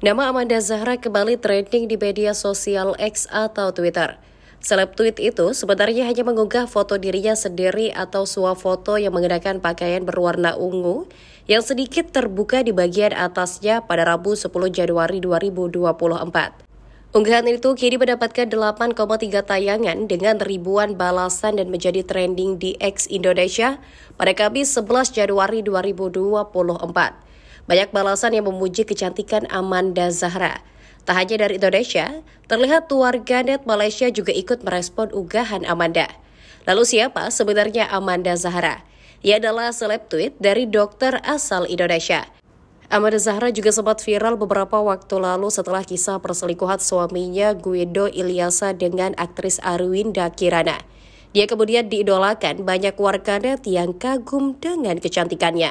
Nama Amanda Zahra kembali trending di media sosial X atau Twitter. Seleb tweet itu sebenarnya hanya mengunggah foto dirinya sendiri atau foto yang mengenakan pakaian berwarna ungu yang sedikit terbuka di bagian atasnya pada Rabu 10 Januari 2024. Unggahan itu kini mendapatkan 8,3 tayangan dengan ribuan balasan dan menjadi trending di X Indonesia pada Kamis 11 Januari 2024. Banyak balasan yang memuji kecantikan Amanda Zahra. Tak hanya dari Indonesia, terlihat warganet Malaysia juga ikut merespon unggahan Amanda. Lalu siapa sebenarnya Amanda Zahra? Ia adalah seleb tweet dari dokter asal Indonesia. Amanda Zahra juga sempat viral beberapa waktu lalu setelah kisah perselingkuhan suaminya Guido Ilyasa dengan aktris Arwinda Kirana. Dia kemudian diidolakan banyak warganet yang kagum dengan kecantikannya.